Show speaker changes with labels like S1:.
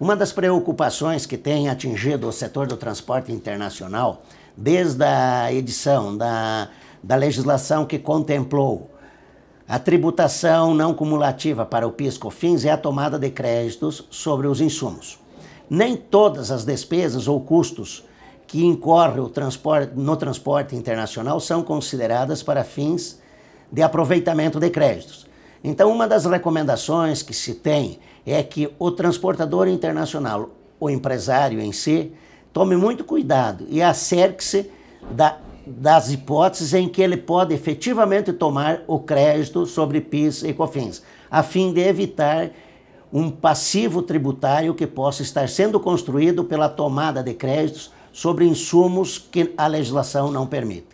S1: Uma das preocupações que tem atingido o setor do transporte internacional,
S2: desde a edição da, da legislação que contemplou a tributação não cumulativa para o PIS/COFINS é a tomada de créditos sobre os insumos. Nem todas as despesas ou custos que incorrem transporte, no transporte internacional são consideradas para fins de aproveitamento de créditos. Então, uma das recomendações que se tem é que o transportador internacional, o empresário em si, tome muito cuidado e acerque-se da, das hipóteses em que ele pode efetivamente tomar o crédito sobre PIS e COFINS, a fim de evitar um passivo tributário que possa estar sendo construído pela tomada de créditos sobre insumos que
S1: a legislação não permite.